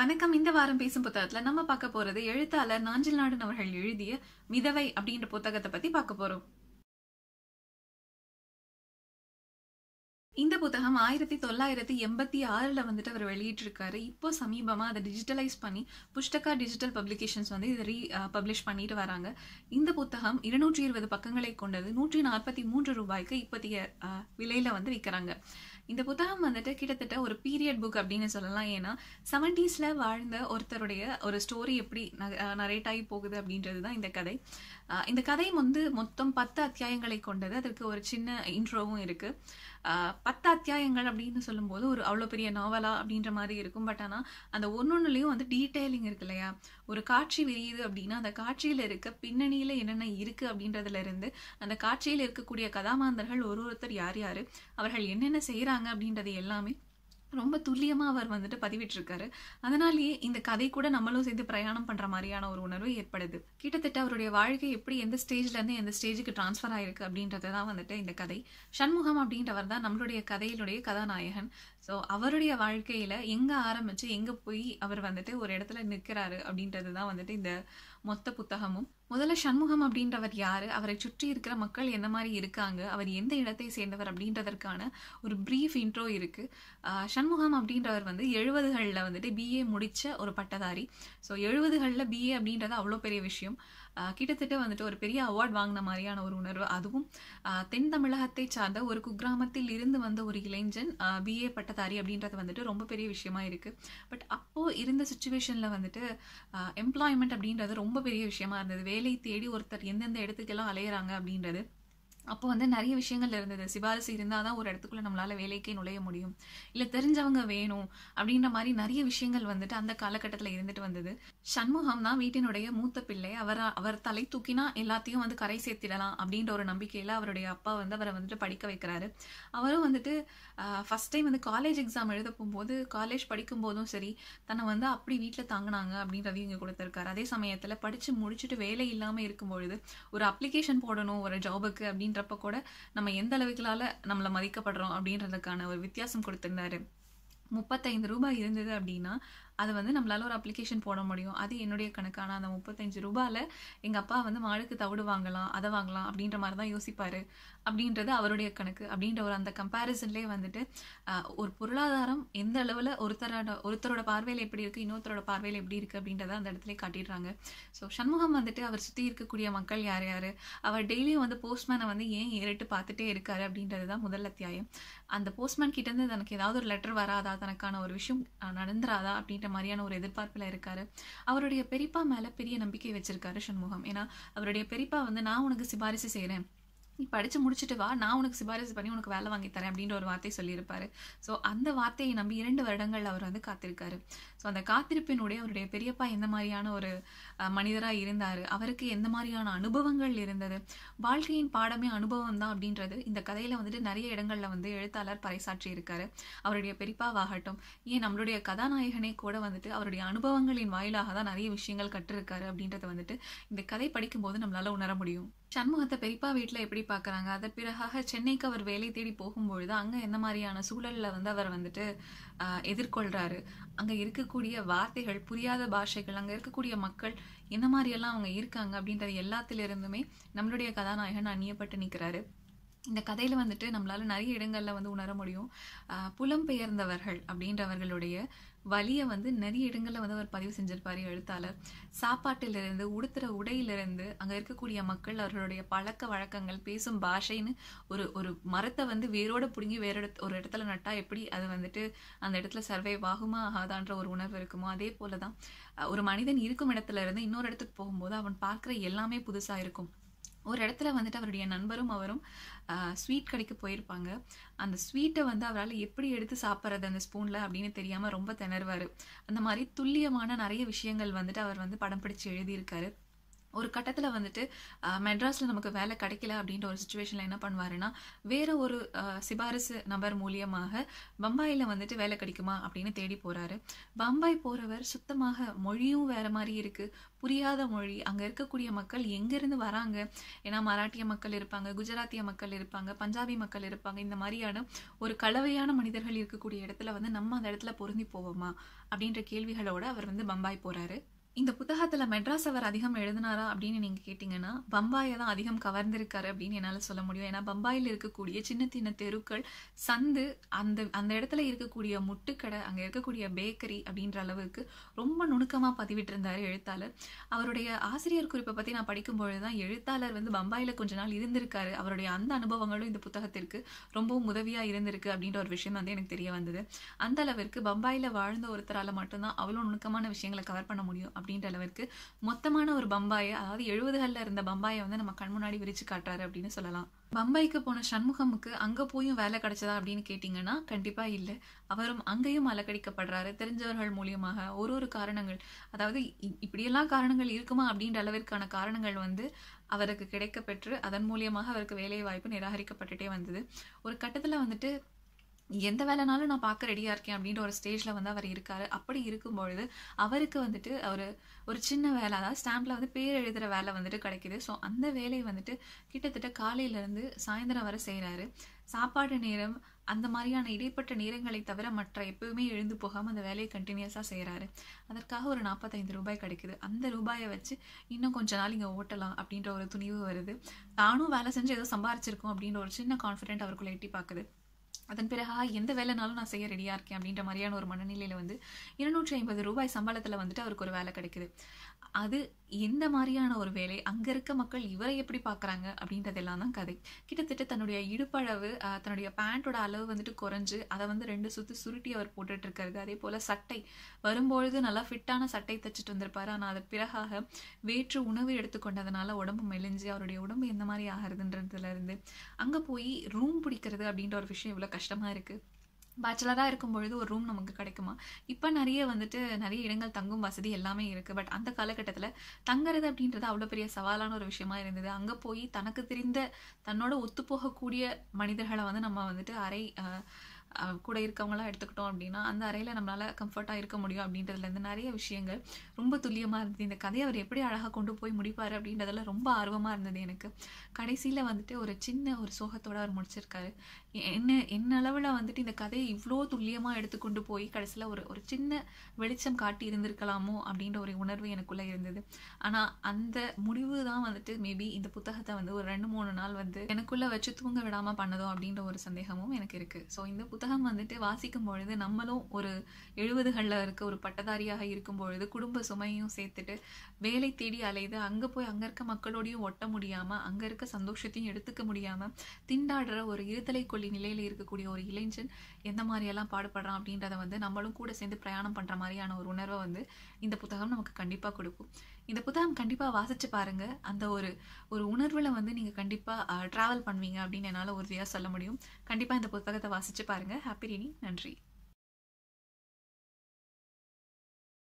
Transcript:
வணக்கம் இந்த வாரம் பேசும் புத்தகத்துல நம்ம பார்க்க போறது எழுத்தாளர் நாஞ்சில் நாடன் அவர்கள் எழுதிய மிதவை அப்படின்ற புத்தகத்தை பத்தி பார்க்க போறோம் இந்த புத்தகம் ஆயிரத்தி தொள்ளாயிரத்தி எண்பத்தி ஆறில் வந்துட்டு அவர் வெளியிட்டிருக்காரு இப்போ சமீபமாக அதை டிஜிட்டலைஸ் பண்ணி புஷ்டகா டிஜிட்டல் பப்ளிகேஷன்ஸ் வந்து இதை ரீ பப்ளிஷ் பண்ணிட்டு வராங்க இந்த புத்தகம் இருநூற்றி இருபது பக்கங்களை கொண்டது நூற்றி நாற்பத்தி மூன்று ரூபாய்க்கு இப்போதைய விலையில் வந்து விற்கிறாங்க இந்த புத்தகம் வந்துட்டு கிட்டத்தட்ட ஒரு பீரியட் புக் அப்படின்னு சொல்லலாம் ஏன்னா செவன்டீஸில் வாழ்ந்த ஒருத்தருடைய ஒரு ஸ்டோரி எப்படி நரேட் ஆகி போகுது அப்படின்றது தான் இந்த கதை இந்த கதையும் வந்து மொத்தம் பத்து அத்தியாயங்களை கொண்டது அதற்கு ஒரு சின்ன இன்ட்ரோவும் இருக்குது பத்து அத்தியாயங்கள் அப்படின்னு சொல்லும்போது ஒரு அவ்வளோ பெரிய நாவலா அப்படின்ற மாதிரி இருக்கும் பட் ஆனால் அந்த ஒன்று ஒன்றுலேயும் வந்து டீட்டெயிலிங் இருக்கு இல்லையா ஒரு காட்சி விரியுது அப்படின்னா அந்த காட்சியில் இருக்க பின்னணியில் என்னென்ன இருக்குது அப்படின்றதுல இருந்து அந்த காட்சியில் இருக்கக்கூடிய கதாமாந்தர்கள் ஒரு ஒருத்தர் யார் யார் அவர்கள் என்னென்ன செய்கிறாங்க அப்படின்றது எல்லாமே ரொம்ப துல்லியமாக அவர் வந்துட்டு பதிவிட்டிருக்காரு அதனாலேயே இந்த கதை கூட நம்மளும் சேர்ந்து பிரயாணம் பண்ணுற மாதிரியான ஒரு உணர்வு ஏற்படுது கிட்டத்தட்ட அவருடைய வாழ்க்கை எப்படி எந்த ஸ்டேஜ்லேருந்து எந்த ஸ்டேஜுக்கு டிரான்ஸ்ஃபர் ஆயிருக்கு அப்படின்றது தான் வந்துட்டு இந்த கதை சண்முகம் அப்படின்றவர் தான் நம்மளுடைய கதையினுடைய கதாநாயகன் ஸோ அவருடைய வாழ்க்கையில் எங்கே ஆரம்பித்து எங்கே போய் அவர் வந்துட்டு ஒரு இடத்துல நிற்கிறாரு அப்படின்றது தான் வந்துட்டு இந்த மொத்த புத்தகமும் முதல்ல சண்முகம் அப்படின்றவர் யார் அவரை சுற்றி இருக்கிற மக்கள் என்ன மாதிரி இருக்காங்க அவர் எந்த இடத்தை சேர்ந்தவர் அப்படின்றதற்கான ஒரு ப்ரீஃப் இன்ட்ரோ இருக்குது சண்முகம் அப்படின்றவர் வந்து எழுபதுகளில் வந்துட்டு பிஏ முடித்த ஒரு பட்டதாரி ஸோ எழுபதுகளில் பிஏ அப்படின்றது அவ்வளோ பெரிய விஷயம் கிட்டத்தட்ட வந்துட்டு ஒரு பெரிய அவார்ட் வாங்கின மாதிரியான ஒரு உணர்வு அதுவும் தென் தமிழகத்தை சார்ந்த ஒரு குக்கிராமத்தில் இருந்து வந்த ஒரு இளைஞன் பிஏ பட்டதாரி அப்படின்றது வந்துட்டு ரொம்ப பெரிய விஷயமா இருக்குது பட் அப்போது இருந்த சுச்சுவேஷனில் வந்துட்டு எம்ப்ளாய்மெண்ட் அப்படின்றது ரொம்ப பெரிய விஷயமா இருந்தது வேலை தேடி ஒருத்தர் எந்தெந்த இடத்துக்கெல்லாம் அலையிறாங்க அப்படின்றது அப்போ வந்து நிறைய விஷயங்கள் இருந்தது சிபாரிசு இருந்தால் தான் ஒரு இடத்துக்குள்ளே நம்மளால் வேலைக்கே நுழைய முடியும் இல்லை தெரிஞ்சவங்க வேணும் அப்படின்ற மாதிரி நிறைய விஷயங்கள் வந்துட்டு அந்த காலகட்டத்தில் இருந்துட்டு வந்தது சண்முகம் தான் வீட்டினுடைய மூத்த பிள்ளை அவர் அவர் தலை தூக்கினா எல்லாத்தையும் வந்து கரை சேர்த்திடலாம் அப்படின்ற ஒரு நம்பிக்கையில் அவருடைய அப்பா வந்து அவரை வந்துட்டு படிக்க வைக்கிறாரு அவரும் வந்துட்டு ஃபஸ்ட் டைம் வந்து காலேஜ் எக்ஸாம் எழுத போகும்போது காலேஜ் படிக்கும் போதும் சரி தன்னை வந்து அப்படி வீட்டில் தாங்கினாங்க அப்படின்றதையும் இங்கே கொடுத்துருக்காரு அதே சமயத்தில் படித்து முடிச்சுட்டு வேலை இல்லாமல் இருக்கும்பொழுது ஒரு அப்ளிகேஷன் போடணும் ஒரு ஜாபுக்கு அப்படின்னு அப்படின்றப்ப கூட நம்ம எந்த அளவுக்குலால நம்மளை மதிக்கப்படுறோம் அப்படின்றதுக்கான ஒரு வித்தியாசம் கொடுத்துருந்தாரு முப்பத்தைந்து ரூபாய் இருந்தது அப்படின்னா அது வந்து நம்மளால் ஒரு அப்ளிகேஷன் போட முடியும் அது என்னுடைய கணக்கான அந்த முப்பத்தஞ்சு ரூபாயில் எங்கள் அப்பா வந்து மாடுக்கு தவிடு வாங்கலாம் அதை வாங்கலாம் அப்படின்ற மாதிரி தான் யோசிப்பார் அப்படின்றது அவருடைய கணக்கு அப்படின்ற ஒரு அந்த கம்பேரிசன்லேயே வந்துட்டு ஒரு பொருளாதாரம் எந்த அளவில் ஒருத்தரோட ஒருத்தரோட பார்வையில் எப்படி இருக்குது இன்னொருத்தரோட பார்வையில் எப்படி இருக்குது அப்படின்றத அந்த இடத்துல காட்டிடுறாங்க ஸோ சண்முகம் வந்துட்டு அவர் சுற்றி இருக்கக்கூடிய மக்கள் யார் யார் அவர் டெய்லியும் வந்து போஸ்ட்மேனை வந்து ஏன் ஏறிட்டு பார்த்துட்டே இருக்காரு அப்படின்றது தான் முதல் அத்தியாயம் அந்த போஸ்ட்மேன் கிட்டேருந்து தனக்கு ஏதாவது ஒரு லெட்டர் வராதா தனக்கான ஒரு விஷயம் நடந்துராதா அப்படின்ற மாதிரியான ஒரு எதிர்பார்ப்பில் இருக்காரு அவருடைய பெரியப்பா மேலே பெரிய நம்பிக்கை வச்சிருக்காரு சண்முகம் ஏன்னா அவருடைய பெரியப்பா வந்து நான் உனக்கு சிபாரிசு செய்கிறேன் நீ படித்து முடிச்சுட்டு வா நான் உனக்கு சிபாரிசு பண்ணி உனக்கு வேலை வாங்கி தரேன் அப்படின்ற ஒரு வார்த்தை சொல்லியிருப்பாரு ஸோ அந்த வார்த்தையை நம்பி இரண்டு வருடங்கள் அவர் வந்து காத்திருக்காரு ஸோ அந்த காத்திருப்பினுடைய அவருடைய பெரியப்பா எந்த மாதிரியான ஒரு மனிதராக இருந்தார் அவருக்கு எந்த மாதிரியான அனுபவங்கள் இருந்தது வாழ்க்கையின் பாடமே அனுபவம் தான் அப்படின்றது இந்த கதையில் வந்துட்டு நிறைய இடங்களில் வந்து எழுத்தாளர் பறைசாற்றி இருக்காரு அவருடைய பெரியப்பாவாகட்டும் ஏன் நம்மளுடைய கதாநாயகனே கூட வந்துட்டு அவருடைய அனுபவங்களின் வாயிலாக தான் நிறைய விஷயங்கள் கற்றிருக்காரு அப்படின்றத வந்துட்டு இந்த கதை படிக்கும்போது நம்மளால உணர முடியும் சண்முகத்தை பெரியப்பா வீட்டில் எப்படி பார்க்குறாங்க அத பிறகாக சென்னைக்கு அவர் வேலை தேடி போகும்பொழுது அங்கே எந்த மாதிரியான சூழலில் வந்து அவர் வந்துட்டு எதிர்கொள்கிறாரு அங்கே இருக்கக்கூடிய வார்த்தைகள் புரியாத பாஷைகள் அங்கே இருக்கக்கூடிய மக்கள் மாதிரி மாதிரியெல்லாம் அவங்க இருக்காங்க அப்படின்றது எல்லாத்திலிருந்துமே நம்மளுடைய கதாநாயகன் அந்நியப்பட்டு நிற்கிறாரு இந்த கதையில் வந்துட்டு நம்மளால் நிறைய இடங்களில் வந்து உணர முடியும் புலம்பெயர்ந்தவர்கள் அப்படின்றவர்களுடைய வலியை வந்து நிறைய இடங்களில் வந்து அவர் பதிவு செஞ்சிருப்பார் எழுத்தாளர் சாப்பாட்டிலிருந்து உடுத்துற உடையிலிருந்து அங்கே இருக்கக்கூடிய மக்கள் அவர்களுடைய பழக்க வழக்கங்கள் பேசும் பாஷைன்னு ஒரு ஒரு மரத்தை வந்து வேரோடு பிடுங்கி வேற இடத்து ஒரு இடத்துல நட்டால் எப்படி அது வந்துட்டு அந்த இடத்துல சர்வைவ் ஆகுமா ஆகாதான்ற ஒரு உணர்வு இருக்குமோ அதே போல தான் ஒரு மனிதன் இருக்கும் இடத்துல இருந்து இன்னொரு இடத்துக்கு போகும்போது அவன் பார்க்குற எல்லாமே புதுசாக இருக்கும் ஒரு இடத்துல வந்துட்டு அவருடைய நண்பரும் அவரும் ஸ்வீட் கடைக்கு போயிருப்பாங்க அந்த ஸ்வீட்டை வந்து அவரால் எப்படி எடுத்து சாப்பிட்றது அந்த ஸ்பூனில் அப்படின்னு தெரியாமல் ரொம்ப திணறுவார் அந்த மாதிரி துல்லியமான நிறைய விஷயங்கள் வந்துட்டு அவர் வந்து படம் பிடிச்சி எழுதியிருக்காரு ஒரு கட்டத்தில் வந்துட்டு மெட்ராஸில் நமக்கு வேலை கிடைக்கல அப்படின்ற ஒரு சுச்சுவேஷனில் என்ன பண்ணுவாருன்னா வேற ஒரு சிபாரிசு நபர் மூலியமாக பம்பாயில் வந்துட்டு வேலை கிடைக்குமா அப்படின்னு தேடி போகிறாரு பம்பாய் போகிறவர் சுத்தமாக மொழியும் வேற மாதிரி இருக்குது புரியாத மொழி அங்கே இருக்கக்கூடிய மக்கள் எங்கேருந்து வராங்க ஏன்னா மராட்டிய மக்கள் இருப்பாங்க குஜராத்திய மக்கள் இருப்பாங்க பஞ்சாபி மக்கள் இருப்பாங்க இந்த மாதிரியான ஒரு கலவையான மனிதர்கள் இருக்கக்கூடிய இடத்துல வந்து நம்ம அந்த இடத்துல பொருந்தி போவோமா அப்படின்ற கேள்விகளோடு அவர் வந்து பம்பாய் போகிறாரு இந்த புத்தகத்தில் மெட்ராஸ் அவர் அதிகம் எழுதினாரா அப்படின்னு நீங்கள் கேட்டிங்கன்னா பம்பாயை தான் அதிகம் கவர்ந்திருக்காரு அப்படின்னு என்னால் சொல்ல முடியும் ஏன்னா பம்பாயில் இருக்கக்கூடிய சின்ன சின்ன தெருக்கள் சந்து அந்த அந்த இடத்துல இருக்கக்கூடிய முட்டுக்கடை அங்கே இருக்கக்கூடிய பேக்கரி அப்படின்ற அளவுக்கு ரொம்ப நுணுக்கமாக பதிவிட்டிருந்தார் எழுத்தாளர் அவருடைய ஆசிரியர் குறிப்பை பற்றி நான் படிக்கும்பொழுது தான் எழுத்தாளர் வந்து பம்பாயில் கொஞ்ச நாள் இருந்திருக்காரு அவருடைய அந்த அனுபவங்களும் இந்த புத்தகத்திற்கு ரொம்பவும் உதவியாக இருந்திருக்கு அப்படின்ற ஒரு விஷயம் வந்து எனக்கு தெரிய வந்தது அந்த அளவிற்கு பம்பாயில் வாழ்ந்த ஒருத்தரால் மட்டும்தான் அவ்வளோ நுணுக்கமான விஷயங்களை கவர் பண்ண முடியும் அப்படின்ற அளவிற்கு மொத்தமான ஒரு பம்பாயை அதாவது எழுபதுகளில் இருந்த பம்பாயை வந்து நம்ம கண் முன்னாடி விரிச்சு காட்டுறாரு அப்படின்னு சொல்லலாம் பம்பாய்க்கு போன சண்முகமுக்கு அங்கே போயும் வேலை கிடைச்சதா அப்படின்னு கேட்டிங்கன்னா கண்டிப்பாக இல்லை அவரும் அங்கேயும் அலக்கடிக்கப்படுறாரு தெரிஞ்சவர்கள் மூலியமாக ஒரு ஒரு காரணங்கள் அதாவது இப்படியெல்லாம் காரணங்கள் இருக்குமா அப்படின்ற அளவிற்கான காரணங்கள் வந்து அவருக்கு கிடைக்கப்பெற்று அதன் மூலியமாக அவருக்கு வேலை வாய்ப்பு நிராகரிக்கப்பட்டுட்டே வந்தது ஒரு கட்டத்தில் வந்துட்டு எந்த வேலைனாலும் நான் பார்க்க ரெடியாக இருக்கேன் அப்படின்ற ஒரு ஸ்டேஜில் வந்து அவர் இருக்கார் அப்படி இருக்கும்பொழுது அவருக்கு வந்துட்டு அவர் ஒரு சின்ன வேலை அதாவது ஸ்டாம்பில் வந்து பேர் எழுதுகிற வேலை வந்துட்டு கிடைக்கிது ஸோ அந்த வேலையை வந்துட்டு கிட்டத்தட்ட காலையிலேருந்து சாயந்தரம் வரை செய்கிறாரு சாப்பாடு நேரம் அந்த மாதிரியான இடைப்பட்ட நேரங்களை தவிர மற்ற எப்பவுமே எழுந்து போகாமல் அந்த வேலையை கண்டினியூஸாக செய்கிறாரு அதற்காக ஒரு நாற்பத்தைந்து ரூபாய் கிடைக்குது அந்த ரூபாயை வச்சு இன்னும் கொஞ்ச நாள் இங்கே ஓட்டலாம் அப்படின்ற ஒரு துணிவு வருது தானும் வேலை செஞ்சு ஏதோ சம்பாரிச்சிருக்கோம் அப்படின்ற ஒரு சின்ன கான்ஃபிடென்ட் அவருக்குள்ளே எட்டி பார்க்குது அதன் பிறகு எந்த வேலைனாலும் நான் செய்ய ரெடியாக இருக்கேன் அப்படின்ற மாதிரியான ஒரு மனநிலையில் வந்து இருநூற்றி ஐம்பது ரூபாய் சம்பளத்தில் வந்துட்டு அவருக்கு ஒரு வேலை கிடைக்குது அது எந்த மாதிரியான ஒரு வேலை அங்கே இருக்க மக்கள் இவரை எப்படி பார்க்குறாங்க அப்படின்றதெல்லாம் தான் கதை கிட்டத்தட்ட தன்னுடைய இடுப்பளவு தன்னுடைய பேண்ட்டோட அளவு வந்துட்டு குறைஞ்சு அதை வந்து ரெண்டு சுற்று சுருட்டி அவர் போட்டுட்ருக்காரு அதே போல் சட்டை வரும்பொழுது நல்லா ஃபிட்டான சட்டை தைச்சிட்டு வந்திருப்பார் ஆனால் அது பிறகாக வேற்று உணவு எடுத்துக்கொண்டதுனால உடம்பு மெலிஞ்சு அவருடைய உடம்பு எந்த மாதிரி ஆகிறதுன்றதுலேருந்து அங்கே போய் ரூம் பிடிக்கிறது அப்படின்ற ஒரு விஷயம் இவ்வளோ கஷ்டமாக இருக்குது பேச்சுலராக இருக்கும் பொழுது ஒரு ரூம் நமக்கு கிடைக்குமா இப்போ நிறைய வந்துட்டு நிறைய இடங்கள் தங்கும் வசதி எல்லாமே இருக்குது பட் அந்த காலகட்டத்தில் தங்குறது அப்படின்றது அவ்வளோ பெரிய சவாலான ஒரு விஷயமா இருந்தது அங்கே போய் தனக்கு தெரிந்த தன்னோட ஒத்துப்போகக்கூடிய மனிதர்களை வந்து நம்ம வந்துட்டு அறை கூட இருக்கவங்களாம் எடுத்துக்கிட்டோம் அப்படின்னா அந்த அறையில் நம்மளால் கம்ஃபர்ட்டாக இருக்க முடியும் அப்படின்றதுலேருந்து நிறைய விஷயங்கள் ரொம்ப துல்லியமாக இருந்தது இந்த கதையை அவர் எப்படி அழகாக கொண்டு போய் முடிப்பார் அப்படின்றதுல ரொம்ப ஆர்வமாக இருந்தது எனக்கு கடைசியில் வந்துட்டு ஒரு சின்ன ஒரு சோகத்தோடு அவர் முடிச்சிருக்காரு என்ன என்ன அளவில் வந்துட்டு இந்த கதையை இவ்வளோ துல்லியமாக எடுத்துக்கொண்டு போய் கடைசியில் ஒரு ஒரு சின்ன வெளிச்சம் காட்டி இருந்திருக்கலாமோ அப்படின்ற ஒரு உணர்வு எனக்குள்ளே இருந்தது ஆனால் அந்த முடிவு தான் வந்துட்டு மேபி இந்த புத்தகத்தை வந்து ஒரு ரெண்டு மூணு நாள் வந்து எனக்குள்ளே வச்சு தூங்க விடாமல் பண்ணதோ அப்படின்ற ஒரு சந்தேகமும் எனக்கு இருக்குது ஸோ இந்த புத்தகம் வந்துட்டு வாசிக்கும் பொழுது நம்மளும் ஒரு எழுபதுகளில் இருக்க ஒரு பட்டதாரியாக இருக்கும் பொழுது குடும்ப சுமையும் சேர்த்துட்டு வேலை தேடி அலைது அங்கே போய் அங்கே இருக்க மக்களோடையும் ஒட்ட முடியாமல் அங்கே இருக்க சந்தோஷத்தையும் எடுத்துக்க முடியாமல் திண்டாடுற ஒரு இருதலை கொள்ளி நிலையில் இருக்கக்கூடிய ஒரு இளைஞன் எந்த மாதிரியெல்லாம் பாடுபடுறான் அப்படின்றத வந்து நம்மளும் கூட சேர்ந்து பிரயாணம் பண்ணுற மாதிரியான ஒரு உணர்வை வந்து இந்த புத்தகம் நமக்கு கண்டிப்பாக கொடுக்கும் இந்த புத்தகம் கண்டிப்பாக வாசித்து பாருங்கள் அந்த ஒரு ஒரு உணர்வில் வந்து நீங்கள் கண்டிப்பாக ட்ராவல் பண்ணுவீங்க அப்படின்னு என்னால் உறுதியாக சொல்ல முடியும் கண்டிப்பாக இந்த புத்தகத்தை வாசித்து பாருங்கள் ஹாப்பி ரீனிங் நன்றி